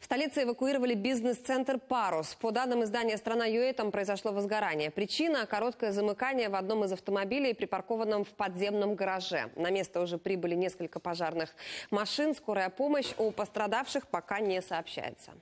В столице эвакуировали бизнес-центр «Парус». По данным издания «Страна.ЮА» там произошло возгорание. Причина – короткое замыкание в одном из автомобилей, припаркованном в подземном гараже. На место уже прибыли несколько пожарных машин. Скорая помощь о пострадавших пока не сообщается.